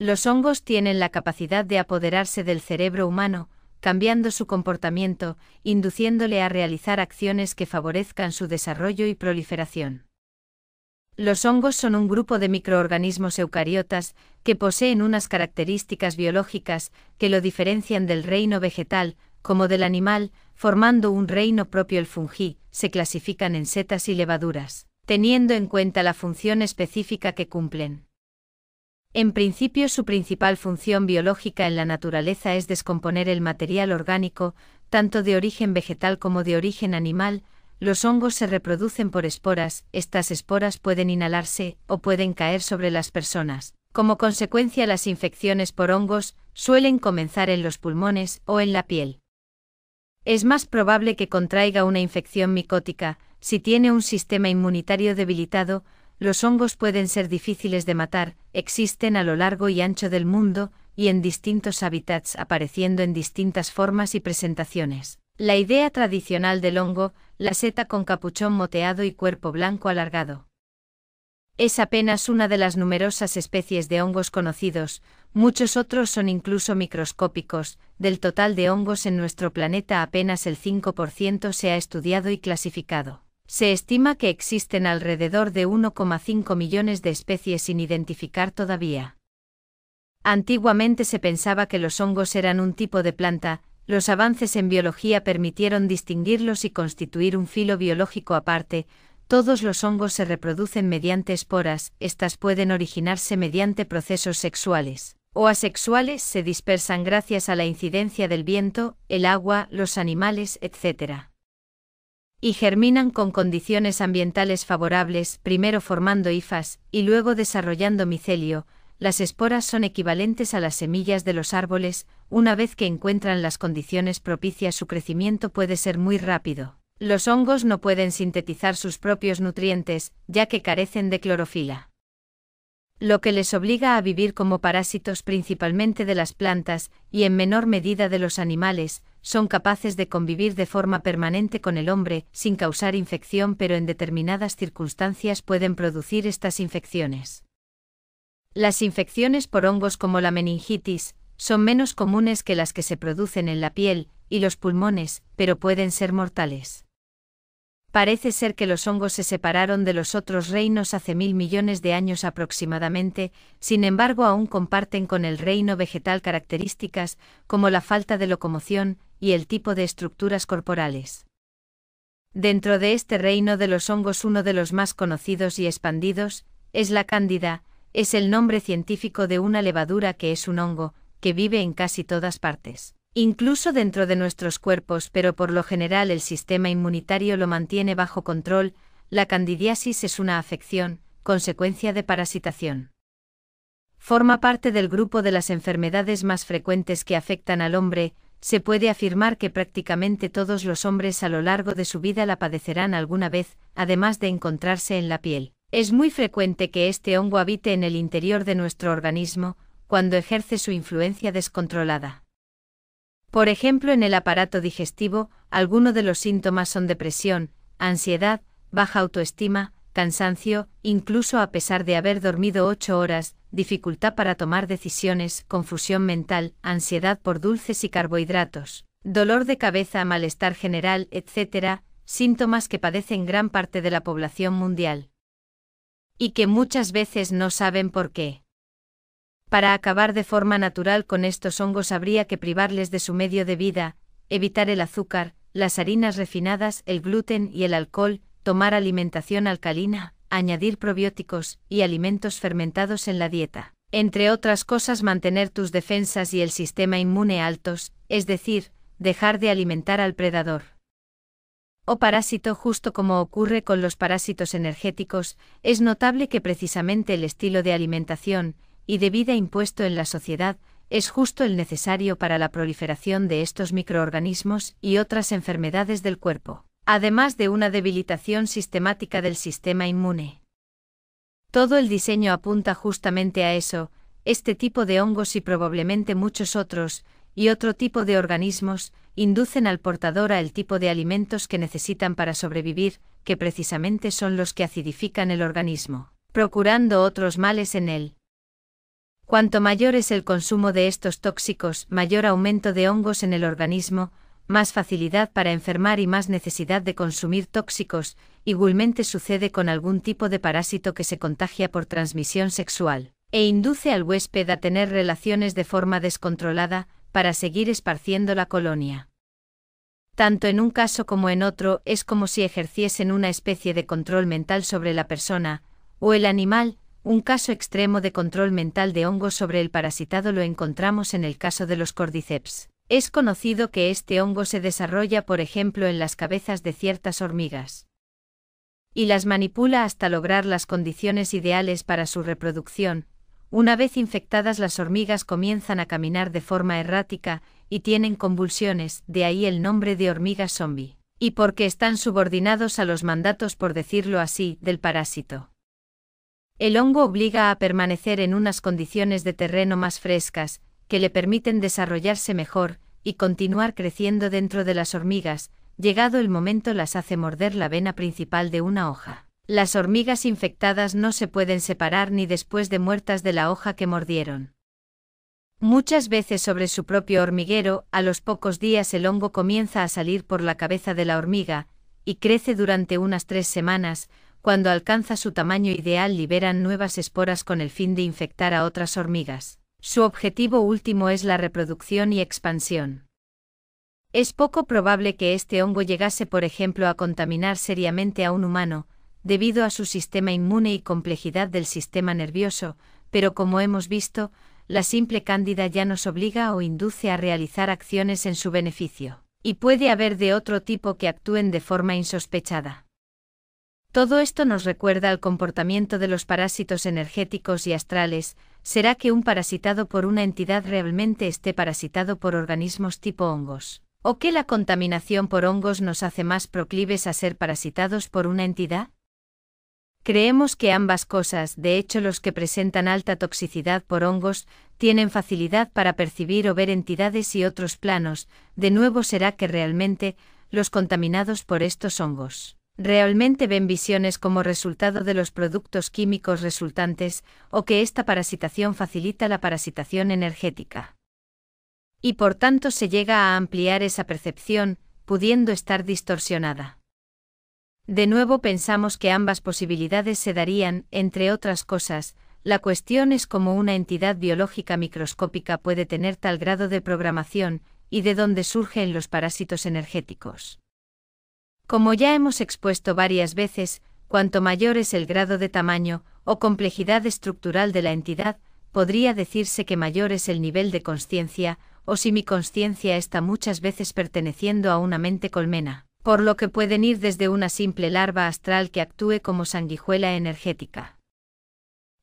Los hongos tienen la capacidad de apoderarse del cerebro humano, cambiando su comportamiento, induciéndole a realizar acciones que favorezcan su desarrollo y proliferación. Los hongos son un grupo de microorganismos eucariotas que poseen unas características biológicas que lo diferencian del reino vegetal, como del animal, formando un reino propio el fungí, se clasifican en setas y levaduras, teniendo en cuenta la función específica que cumplen. En principio su principal función biológica en la naturaleza es descomponer el material orgánico, tanto de origen vegetal como de origen animal, los hongos se reproducen por esporas, estas esporas pueden inhalarse o pueden caer sobre las personas. Como consecuencia las infecciones por hongos suelen comenzar en los pulmones o en la piel. Es más probable que contraiga una infección micótica si tiene un sistema inmunitario debilitado, los hongos pueden ser difíciles de matar, existen a lo largo y ancho del mundo, y en distintos hábitats apareciendo en distintas formas y presentaciones. La idea tradicional del hongo, la seta con capuchón moteado y cuerpo blanco alargado. Es apenas una de las numerosas especies de hongos conocidos, muchos otros son incluso microscópicos, del total de hongos en nuestro planeta apenas el 5% se ha estudiado y clasificado. Se estima que existen alrededor de 1,5 millones de especies sin identificar todavía. Antiguamente se pensaba que los hongos eran un tipo de planta, los avances en biología permitieron distinguirlos y constituir un filo biológico aparte, todos los hongos se reproducen mediante esporas, estas pueden originarse mediante procesos sexuales, o asexuales se dispersan gracias a la incidencia del viento, el agua, los animales, etc y germinan con condiciones ambientales favorables, primero formando hifas y luego desarrollando micelio. Las esporas son equivalentes a las semillas de los árboles, una vez que encuentran las condiciones propicias su crecimiento puede ser muy rápido. Los hongos no pueden sintetizar sus propios nutrientes, ya que carecen de clorofila. Lo que les obliga a vivir como parásitos principalmente de las plantas y en menor medida de los animales, son capaces de convivir de forma permanente con el hombre, sin causar infección, pero en determinadas circunstancias pueden producir estas infecciones. Las infecciones por hongos como la meningitis son menos comunes que las que se producen en la piel y los pulmones, pero pueden ser mortales. Parece ser que los hongos se separaron de los otros reinos hace mil millones de años aproximadamente, sin embargo aún comparten con el reino vegetal características como la falta de locomoción, y el tipo de estructuras corporales. Dentro de este reino de los hongos uno de los más conocidos y expandidos, es la cándida, es el nombre científico de una levadura que es un hongo, que vive en casi todas partes, incluso dentro de nuestros cuerpos, pero por lo general el sistema inmunitario lo mantiene bajo control, la candidiasis es una afección, consecuencia de parasitación. Forma parte del grupo de las enfermedades más frecuentes que afectan al hombre, se puede afirmar que prácticamente todos los hombres a lo largo de su vida la padecerán alguna vez, además de encontrarse en la piel. Es muy frecuente que este hongo habite en el interior de nuestro organismo, cuando ejerce su influencia descontrolada. Por ejemplo, en el aparato digestivo, algunos de los síntomas son depresión, ansiedad, baja autoestima, cansancio, incluso a pesar de haber dormido ocho horas, dificultad para tomar decisiones, confusión mental, ansiedad por dulces y carbohidratos, dolor de cabeza, malestar general, etc., síntomas que padecen gran parte de la población mundial. Y que muchas veces no saben por qué. Para acabar de forma natural con estos hongos habría que privarles de su medio de vida, evitar el azúcar, las harinas refinadas, el gluten y el alcohol, tomar alimentación alcalina, añadir probióticos y alimentos fermentados en la dieta. Entre otras cosas, mantener tus defensas y el sistema inmune altos, es decir, dejar de alimentar al predador o parásito justo como ocurre con los parásitos energéticos, es notable que precisamente el estilo de alimentación y de vida impuesto en la sociedad es justo el necesario para la proliferación de estos microorganismos y otras enfermedades del cuerpo además de una debilitación sistemática del sistema inmune. Todo el diseño apunta justamente a eso, este tipo de hongos y probablemente muchos otros, y otro tipo de organismos, inducen al portador a el tipo de alimentos que necesitan para sobrevivir, que precisamente son los que acidifican el organismo, procurando otros males en él. Cuanto mayor es el consumo de estos tóxicos, mayor aumento de hongos en el organismo, más facilidad para enfermar y más necesidad de consumir tóxicos, igualmente sucede con algún tipo de parásito que se contagia por transmisión sexual, e induce al huésped a tener relaciones de forma descontrolada, para seguir esparciendo la colonia. Tanto en un caso como en otro es como si ejerciesen una especie de control mental sobre la persona, o el animal, un caso extremo de control mental de hongo sobre el parasitado lo encontramos en el caso de los cordyceps. Es conocido que este hongo se desarrolla por ejemplo en las cabezas de ciertas hormigas. Y las manipula hasta lograr las condiciones ideales para su reproducción. Una vez infectadas las hormigas comienzan a caminar de forma errática y tienen convulsiones, de ahí el nombre de hormigas zombie. Y porque están subordinados a los mandatos, por decirlo así, del parásito. El hongo obliga a permanecer en unas condiciones de terreno más frescas, que le permiten desarrollarse mejor y continuar creciendo dentro de las hormigas, llegado el momento las hace morder la vena principal de una hoja. Las hormigas infectadas no se pueden separar ni después de muertas de la hoja que mordieron. Muchas veces sobre su propio hormiguero, a los pocos días el hongo comienza a salir por la cabeza de la hormiga, y crece durante unas tres semanas, cuando alcanza su tamaño ideal liberan nuevas esporas con el fin de infectar a otras hormigas. Su objetivo último es la reproducción y expansión. Es poco probable que este hongo llegase, por ejemplo, a contaminar seriamente a un humano, debido a su sistema inmune y complejidad del sistema nervioso, pero como hemos visto, la simple cándida ya nos obliga o induce a realizar acciones en su beneficio, y puede haber de otro tipo que actúen de forma insospechada. Todo esto nos recuerda al comportamiento de los parásitos energéticos y astrales, será que un parasitado por una entidad realmente esté parasitado por organismos tipo hongos, o que la contaminación por hongos nos hace más proclives a ser parasitados por una entidad. Creemos que ambas cosas, de hecho los que presentan alta toxicidad por hongos, tienen facilidad para percibir o ver entidades y otros planos, de nuevo será que realmente, los contaminados por estos hongos realmente ven visiones como resultado de los productos químicos resultantes o que esta parasitación facilita la parasitación energética. Y por tanto se llega a ampliar esa percepción, pudiendo estar distorsionada. De nuevo pensamos que ambas posibilidades se darían, entre otras cosas, la cuestión es cómo una entidad biológica microscópica puede tener tal grado de programación, y de dónde surgen los parásitos energéticos. Como ya hemos expuesto varias veces, cuanto mayor es el grado de tamaño o complejidad estructural de la entidad, podría decirse que mayor es el nivel de conciencia, o si mi conciencia está muchas veces perteneciendo a una mente colmena, por lo que pueden ir desde una simple larva astral que actúe como sanguijuela energética,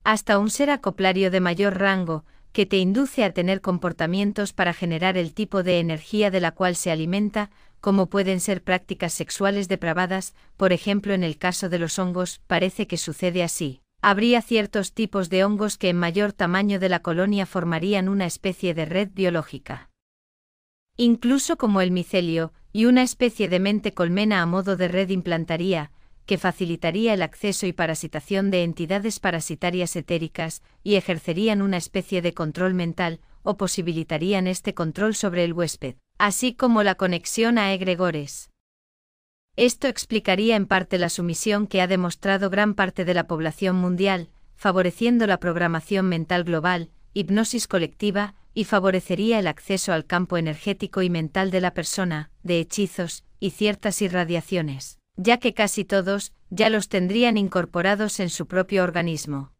hasta un ser acoplario de mayor rango, que te induce a tener comportamientos para generar el tipo de energía de la cual se alimenta, como pueden ser prácticas sexuales depravadas, por ejemplo en el caso de los hongos, parece que sucede así. Habría ciertos tipos de hongos que en mayor tamaño de la colonia formarían una especie de red biológica. Incluso como el micelio, y una especie de mente colmena a modo de red implantaría, que facilitaría el acceso y parasitación de entidades parasitarias etéricas, y ejercerían una especie de control mental, o posibilitarían este control sobre el huésped así como la conexión a egregores. Esto explicaría en parte la sumisión que ha demostrado gran parte de la población mundial, favoreciendo la programación mental global, hipnosis colectiva, y favorecería el acceso al campo energético y mental de la persona, de hechizos, y ciertas irradiaciones, ya que casi todos, ya los tendrían incorporados en su propio organismo.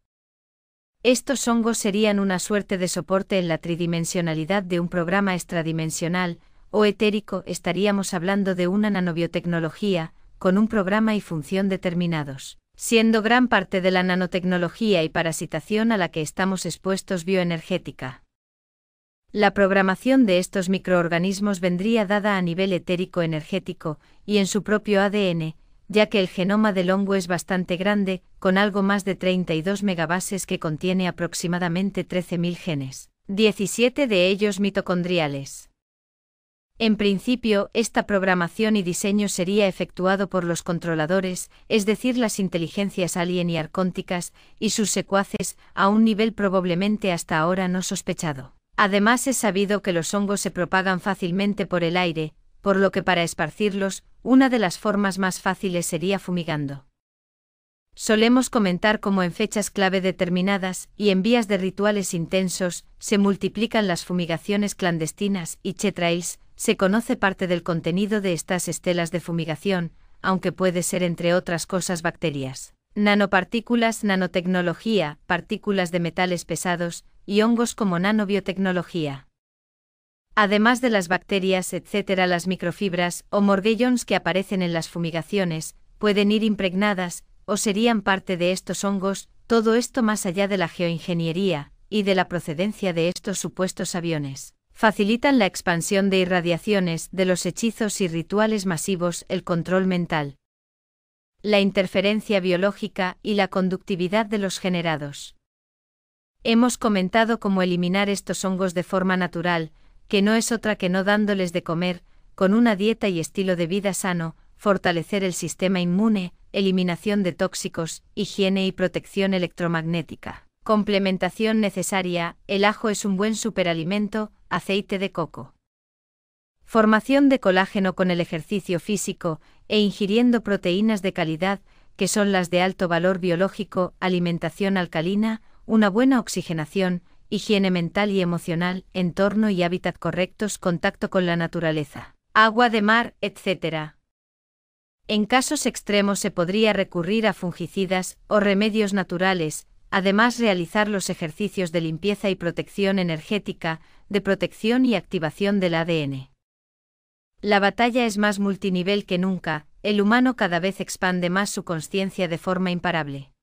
Estos hongos serían una suerte de soporte en la tridimensionalidad de un programa extradimensional, o etérico, estaríamos hablando de una nanobiotecnología, con un programa y función determinados. Siendo gran parte de la nanotecnología y parasitación a la que estamos expuestos bioenergética. La programación de estos microorganismos vendría dada a nivel etérico energético, y en su propio ADN, ya que el genoma del hongo es bastante grande, con algo más de 32 megabases que contiene aproximadamente 13.000 genes, 17 de ellos mitocondriales. En principio, esta programación y diseño sería efectuado por los controladores, es decir, las inteligencias alien y arcónticas, y sus secuaces, a un nivel probablemente hasta ahora no sospechado. Además, es sabido que los hongos se propagan fácilmente por el aire, por lo que para esparcirlos, una de las formas más fáciles sería fumigando. Solemos comentar cómo en fechas clave determinadas y en vías de rituales intensos se multiplican las fumigaciones clandestinas y chetrails, se conoce parte del contenido de estas estelas de fumigación, aunque puede ser entre otras cosas bacterias, nanopartículas, nanotecnología, partículas de metales pesados y hongos como nanobiotecnología. Además de las bacterias, etc., las microfibras o morgellons que aparecen en las fumigaciones, pueden ir impregnadas, o serían parte de estos hongos, todo esto más allá de la geoingeniería, y de la procedencia de estos supuestos aviones. Facilitan la expansión de irradiaciones, de los hechizos y rituales masivos, el control mental, la interferencia biológica y la conductividad de los generados. Hemos comentado cómo eliminar estos hongos de forma natural, que no es otra que no dándoles de comer, con una dieta y estilo de vida sano, fortalecer el sistema inmune, eliminación de tóxicos, higiene y protección electromagnética. Complementación necesaria, el ajo es un buen superalimento, aceite de coco. Formación de colágeno con el ejercicio físico e ingiriendo proteínas de calidad, que son las de alto valor biológico, alimentación alcalina, una buena oxigenación, higiene mental y emocional, entorno y hábitat correctos, contacto con la naturaleza, agua de mar, etc. En casos extremos se podría recurrir a fungicidas o remedios naturales, además realizar los ejercicios de limpieza y protección energética, de protección y activación del ADN. La batalla es más multinivel que nunca, el humano cada vez expande más su conciencia de forma imparable.